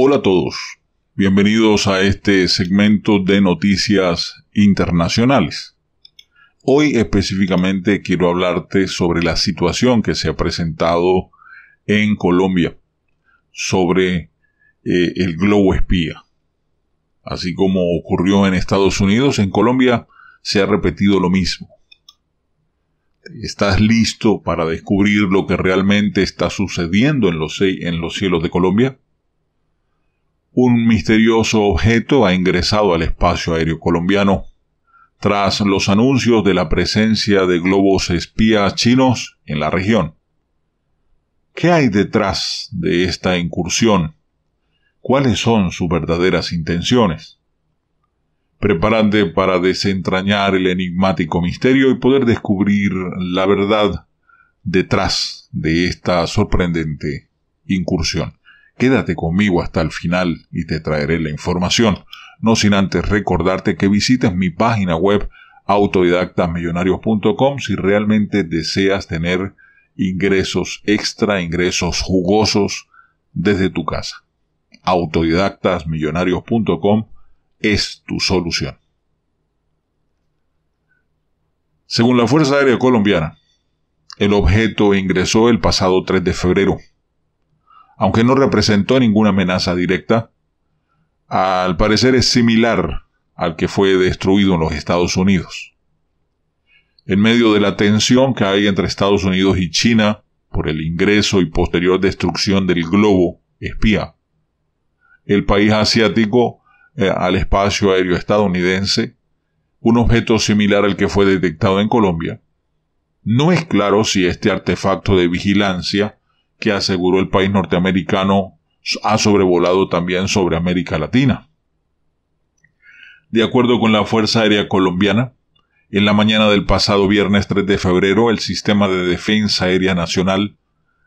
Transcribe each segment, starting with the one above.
Hola a todos, bienvenidos a este segmento de noticias internacionales. Hoy específicamente quiero hablarte sobre la situación que se ha presentado en Colombia, sobre eh, el globo espía. Así como ocurrió en Estados Unidos, en Colombia se ha repetido lo mismo. ¿Estás listo para descubrir lo que realmente está sucediendo en los, en los cielos de Colombia? un misterioso objeto ha ingresado al espacio aéreo colombiano. Tras los anuncios de la presencia de globos espías chinos en la región. ¿Qué hay detrás de esta incursión? ¿Cuáles son sus verdaderas intenciones? Prepárate para desentrañar el enigmático misterio y poder descubrir la verdad detrás de esta sorprendente incursión. Quédate conmigo hasta el final y te traeré la información, no sin antes recordarte que visites mi página web autodidactasmillonarios.com si realmente deseas tener ingresos extra, ingresos jugosos desde tu casa. autodidactasmillonarios.com es tu solución. Según la Fuerza Aérea Colombiana, el objeto ingresó el pasado 3 de febrero aunque no representó ninguna amenaza directa, al parecer es similar al que fue destruido en los Estados Unidos. En medio de la tensión que hay entre Estados Unidos y China por el ingreso y posterior destrucción del globo espía, el país asiático eh, al espacio aéreo estadounidense, un objeto similar al que fue detectado en Colombia, no es claro si este artefacto de vigilancia que aseguró el país norteamericano ha sobrevolado también sobre América Latina. De acuerdo con la Fuerza Aérea Colombiana, en la mañana del pasado viernes 3 de febrero, el Sistema de Defensa Aérea Nacional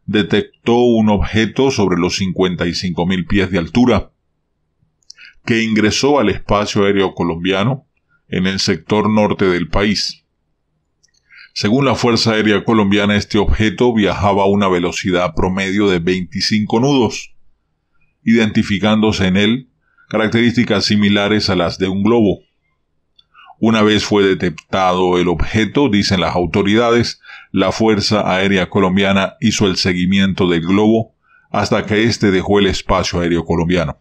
detectó un objeto sobre los 55.000 pies de altura que ingresó al espacio aéreo colombiano en el sector norte del país. Según la Fuerza Aérea Colombiana, este objeto viajaba a una velocidad promedio de 25 nudos, identificándose en él características similares a las de un globo. Una vez fue detectado el objeto, dicen las autoridades, la Fuerza Aérea Colombiana hizo el seguimiento del globo hasta que éste dejó el espacio aéreo colombiano.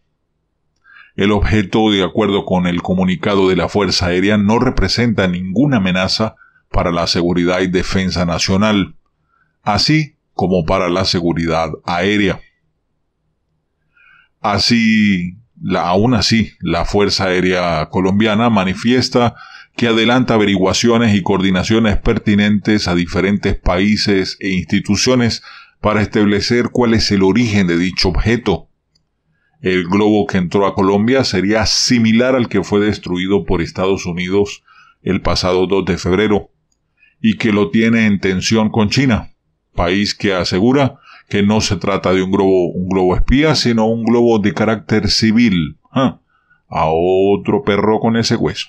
El objeto, de acuerdo con el comunicado de la Fuerza Aérea, no representa ninguna amenaza para la seguridad y defensa nacional, así como para la seguridad aérea. Así, aún así, la Fuerza Aérea Colombiana manifiesta que adelanta averiguaciones y coordinaciones pertinentes a diferentes países e instituciones para establecer cuál es el origen de dicho objeto. El globo que entró a Colombia sería similar al que fue destruido por Estados Unidos el pasado 2 de febrero y que lo tiene en tensión con China, país que asegura que no se trata de un globo, un globo espía, sino un globo de carácter civil. Ah, a otro perro con ese hueso.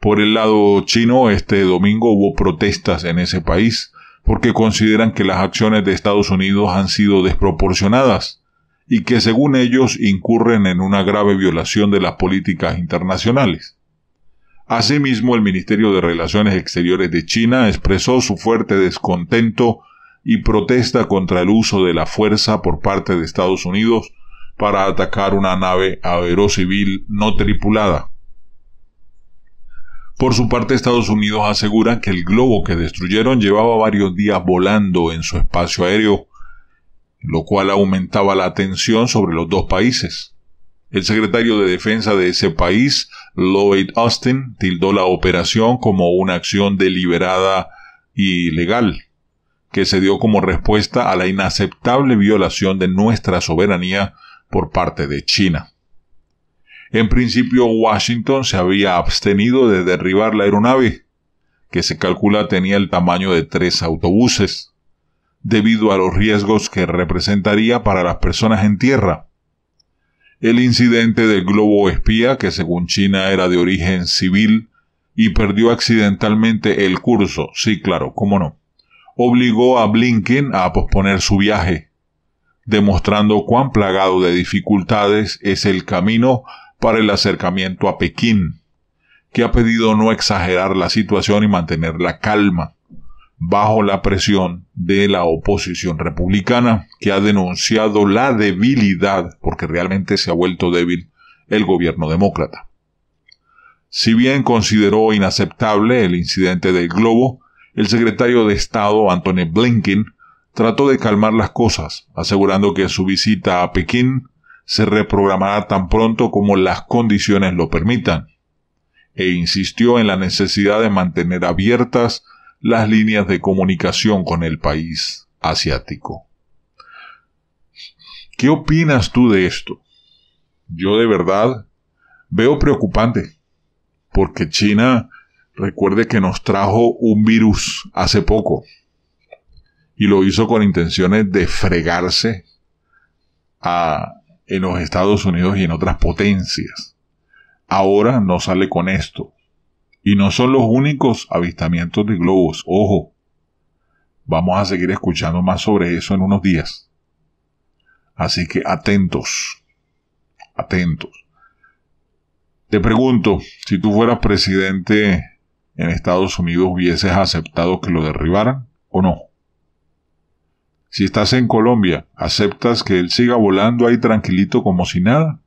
Por el lado chino, este domingo hubo protestas en ese país porque consideran que las acciones de Estados Unidos han sido desproporcionadas y que según ellos incurren en una grave violación de las políticas internacionales. Asimismo, el Ministerio de Relaciones Exteriores de China expresó su fuerte descontento y protesta contra el uso de la fuerza por parte de Estados Unidos para atacar una nave civil no tripulada. Por su parte, Estados Unidos asegura que el globo que destruyeron llevaba varios días volando en su espacio aéreo, lo cual aumentaba la tensión sobre los dos países. El secretario de Defensa de ese país Lloyd Austin tildó la operación como una acción deliberada y legal, que se dio como respuesta a la inaceptable violación de nuestra soberanía por parte de China. En principio, Washington se había abstenido de derribar la aeronave, que se calcula tenía el tamaño de tres autobuses, debido a los riesgos que representaría para las personas en tierra el incidente del globo espía que según China era de origen civil y perdió accidentalmente el curso, sí claro, cómo no, obligó a Blinken a posponer su viaje, demostrando cuán plagado de dificultades es el camino para el acercamiento a Pekín, que ha pedido no exagerar la situación y mantener la calma bajo la presión de la oposición republicana, que ha denunciado la debilidad, porque realmente se ha vuelto débil, el gobierno demócrata. Si bien consideró inaceptable el incidente del globo, el secretario de Estado, Anthony Blinken, trató de calmar las cosas, asegurando que su visita a Pekín se reprogramará tan pronto como las condiciones lo permitan, e insistió en la necesidad de mantener abiertas las líneas de comunicación con el país asiático. ¿Qué opinas tú de esto? Yo de verdad veo preocupante, porque China recuerde que nos trajo un virus hace poco y lo hizo con intenciones de fregarse a, en los Estados Unidos y en otras potencias. Ahora no sale con esto. Y no son los únicos avistamientos de globos, ojo. Vamos a seguir escuchando más sobre eso en unos días. Así que atentos, atentos. Te pregunto, si tú fueras presidente en Estados Unidos, ¿hubieses aceptado que lo derribaran o no? Si estás en Colombia, ¿aceptas que él siga volando ahí tranquilito como si nada?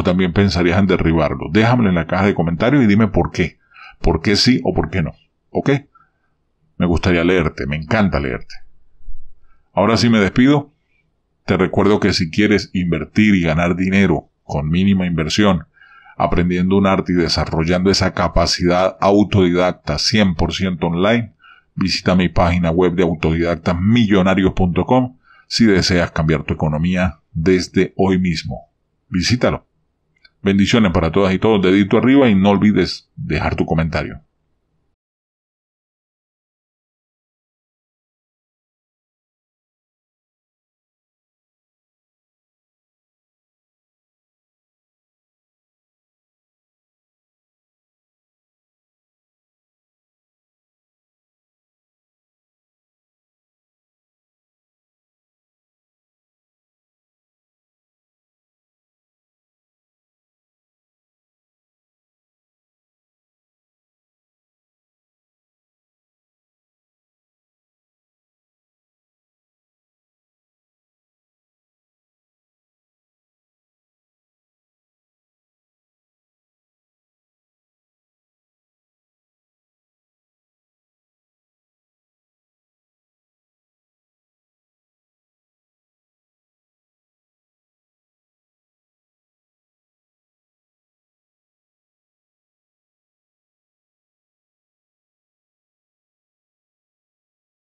o también pensarías en derribarlo? Déjamelo en la caja de comentarios y dime por qué. ¿Por qué sí o por qué no? ¿Ok? Me gustaría leerte, me encanta leerte. Ahora sí me despido. Te recuerdo que si quieres invertir y ganar dinero con mínima inversión, aprendiendo un arte y desarrollando esa capacidad autodidacta 100% online, visita mi página web de autodidactasmillonarios.com si deseas cambiar tu economía desde hoy mismo. Visítalo. Bendiciones para todas y todos, dedito arriba y no olvides dejar tu comentario.